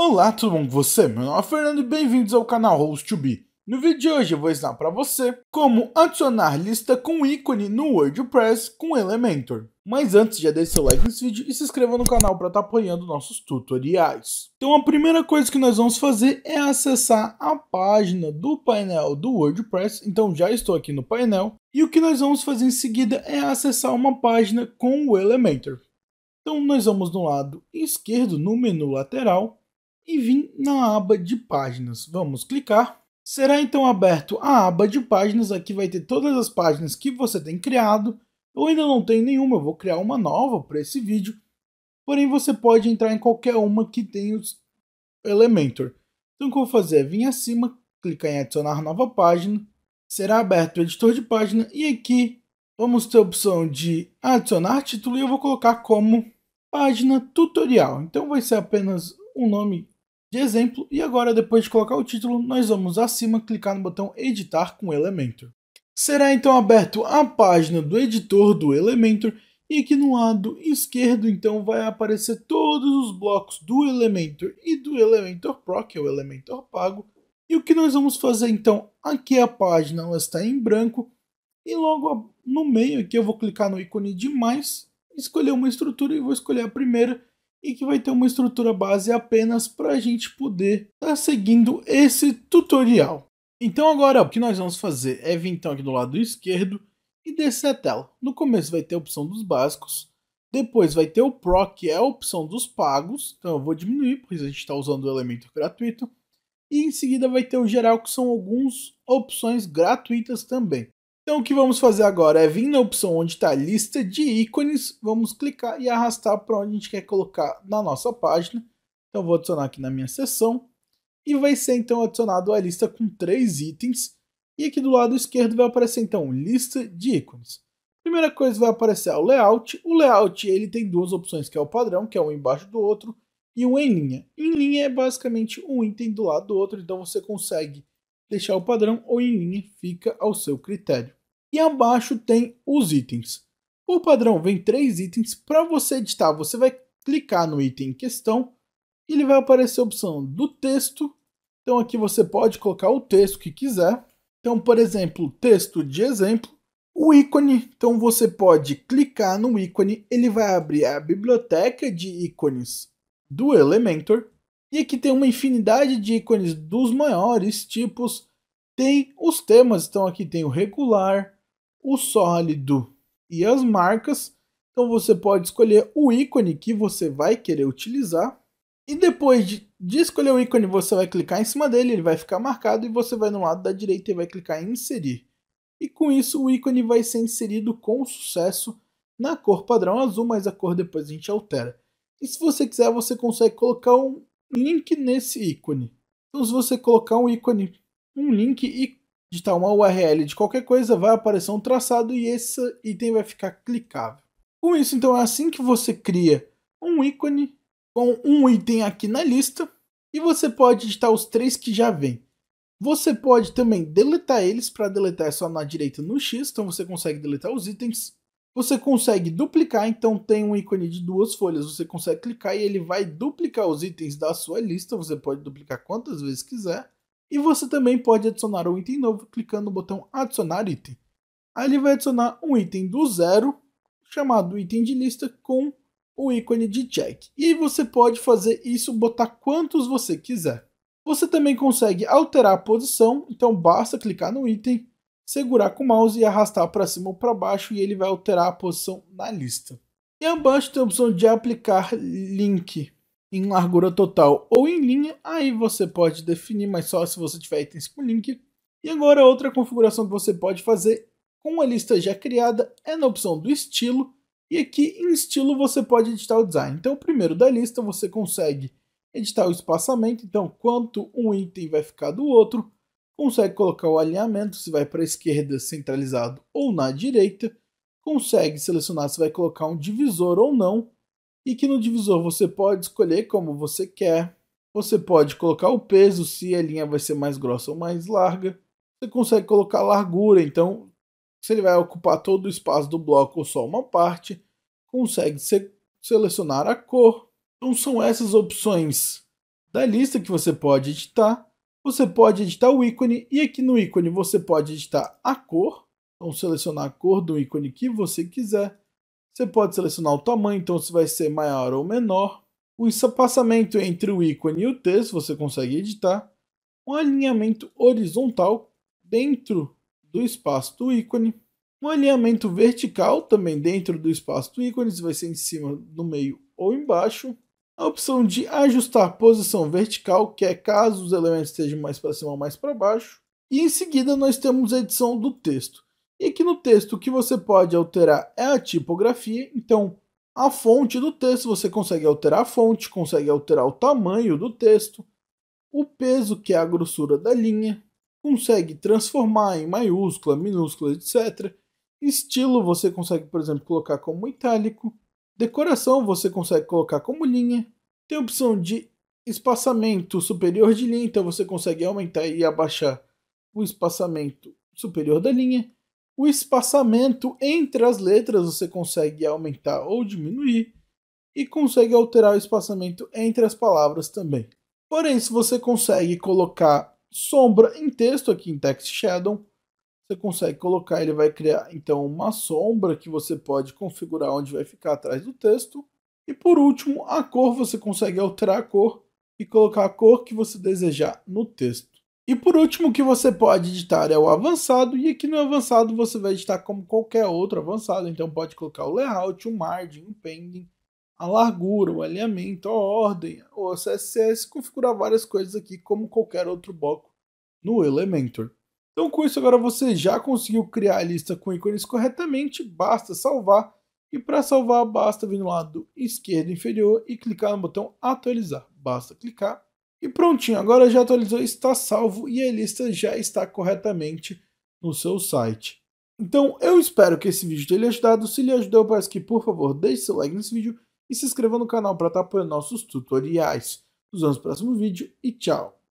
Olá tudo bom com você? Meu nome é Fernando e bem-vindos ao canal Host 2 b No vídeo de hoje eu vou ensinar para você como adicionar lista com ícone no WordPress com Elementor. Mas antes, já deixe seu like nesse vídeo e se inscreva no canal para estar tá apoiando nossos tutoriais. Então a primeira coisa que nós vamos fazer é acessar a página do painel do WordPress. Então já estou aqui no painel. E o que nós vamos fazer em seguida é acessar uma página com o Elementor. Então nós vamos no lado esquerdo, no menu lateral, e vim na aba de páginas. Vamos clicar. Será então aberto a aba de páginas, aqui vai ter todas as páginas que você tem criado. Eu ainda não tenho nenhuma, eu vou criar uma nova para esse vídeo. Porém, você pode entrar em qualquer uma que tenha o Elementor. Então o que eu vou fazer é vir acima, clicar em adicionar nova página, será aberto o editor de página e aqui vamos ter a opção de adicionar título e eu vou colocar como página tutorial. Então vai ser apenas um nome de exemplo, e agora depois de colocar o título, nós vamos acima clicar no botão editar com Elementor. Será então aberto a página do editor do Elementor e aqui no lado esquerdo então vai aparecer todos os blocos do Elementor e do Elementor Pro, que é o Elementor pago. E o que nós vamos fazer então, aqui a página ela está em branco e logo no meio aqui eu vou clicar no ícone de mais, escolher uma estrutura e vou escolher a primeira e que vai ter uma estrutura base apenas para a gente poder estar tá seguindo esse tutorial. Então agora o que nós vamos fazer é vir então aqui do lado esquerdo e descer a tela. No começo vai ter a opção dos básicos, depois vai ter o Pro, que é a opção dos pagos, então eu vou diminuir, porque a gente está usando o elemento gratuito. E em seguida vai ter o geral, que são algumas opções gratuitas também. Então o que vamos fazer agora é vir na opção onde está a lista de ícones, vamos clicar e arrastar para onde a gente quer colocar na nossa página. Então vou adicionar aqui na minha seção e vai ser então adicionado a lista com três itens e aqui do lado esquerdo vai aparecer então lista de ícones. Primeira coisa vai aparecer o layout. O layout ele tem duas opções, que é o padrão, que é um embaixo do outro, e um em linha. Em linha é basicamente um item do lado do outro, então você consegue deixar o padrão ou em linha, fica ao seu critério e abaixo tem os itens. Por padrão, vem três itens. Para você editar, você vai clicar no item em questão e ele vai aparecer a opção do texto. Então aqui você pode colocar o texto que quiser. Então, por exemplo, texto de exemplo. O ícone, então você pode clicar no ícone, ele vai abrir a biblioteca de ícones do Elementor. E aqui tem uma infinidade de ícones dos maiores tipos. Tem os temas, então aqui tem o regular, o sólido e as marcas. Então você pode escolher o ícone que você vai querer utilizar. E depois de, de escolher o ícone, você vai clicar em cima dele, ele vai ficar marcado e você vai no lado da direita e vai clicar em inserir. E com isso o ícone vai ser inserido com sucesso na cor padrão azul, mas a cor depois a gente altera. E se você quiser, você consegue colocar um link nesse ícone. Então se você colocar um ícone, um link e digitar uma URL de qualquer coisa, vai aparecer um traçado e esse item vai ficar clicável. Com isso, então, é assim que você cria um ícone com um item aqui na lista e você pode digitar os três que já vem. Você pode também deletar eles, para deletar é só na direita no X, então você consegue deletar os itens. Você consegue duplicar, então tem um ícone de duas folhas, você consegue clicar e ele vai duplicar os itens da sua lista, você pode duplicar quantas vezes quiser. E você também pode adicionar um item novo clicando no botão adicionar item. Aí ele vai adicionar um item do zero, chamado item de lista, com o ícone de check. E você pode fazer isso, botar quantos você quiser. Você também consegue alterar a posição, então basta clicar no item, segurar com o mouse e arrastar para cima ou para baixo e ele vai alterar a posição na lista. E abaixo tem a opção de aplicar link em largura total ou em linha, aí você pode definir, mas só se você tiver itens com link. E agora outra configuração que você pode fazer com a lista já criada é na opção do estilo, e aqui em estilo você pode editar o design. Então primeiro da lista você consegue editar o espaçamento, então quanto um item vai ficar do outro, consegue colocar o alinhamento, se vai para a esquerda centralizado ou na direita, consegue selecionar se vai colocar um divisor ou não, e que no divisor você pode escolher como você quer. Você pode colocar o peso, se a linha vai ser mais grossa ou mais larga. Você consegue colocar a largura, então se ele vai ocupar todo o espaço do bloco ou só uma parte. Consegue se selecionar a cor. Então são essas opções da lista que você pode editar. Você pode editar o ícone e aqui no ícone você pode editar a cor. Então selecionar a cor do ícone que você quiser. Você pode selecionar o tamanho, então se vai ser maior ou menor. O espaçamento entre o ícone e o texto, você consegue editar. Um alinhamento horizontal dentro do espaço do ícone. Um alinhamento vertical também dentro do espaço do ícone, se vai ser em cima, no meio ou embaixo. A opção de ajustar posição vertical, que é caso os elementos estejam mais para cima ou mais para baixo. E em seguida nós temos a edição do texto. E que no texto o que você pode alterar é a tipografia, então a fonte do texto, você consegue alterar a fonte, consegue alterar o tamanho do texto, o peso, que é a grossura da linha, consegue transformar em maiúscula, minúscula, etc. Estilo, você consegue, por exemplo, colocar como itálico. Decoração, você consegue colocar como linha. Tem a opção de espaçamento superior de linha, então você consegue aumentar e abaixar o espaçamento superior da linha o espaçamento entre as letras você consegue aumentar ou diminuir e consegue alterar o espaçamento entre as palavras também. Porém, se você consegue colocar sombra em texto aqui em Text Shadow, você consegue colocar, ele vai criar então uma sombra que você pode configurar onde vai ficar atrás do texto. E por último, a cor, você consegue alterar a cor e colocar a cor que você desejar no texto. E por último, o que você pode editar é o avançado, e aqui no avançado você vai editar como qualquer outro avançado, então pode colocar o layout, o margin, o pending, a largura, o alinhamento, a ordem, o CSS, configurar várias coisas aqui como qualquer outro bloco no Elementor. Então com isso agora você já conseguiu criar a lista com ícones corretamente, basta salvar, e para salvar basta vir no lado esquerdo inferior e clicar no botão atualizar, basta clicar e prontinho, agora já atualizou, está salvo e a lista já está corretamente no seu site. Então eu espero que esse vídeo tenha lhe ajudado. Se lhe ajudou, eu peço que por favor deixe seu like nesse vídeo e se inscreva no canal para estar tá apoiando nossos tutoriais. Nos vemos no próximo vídeo e tchau!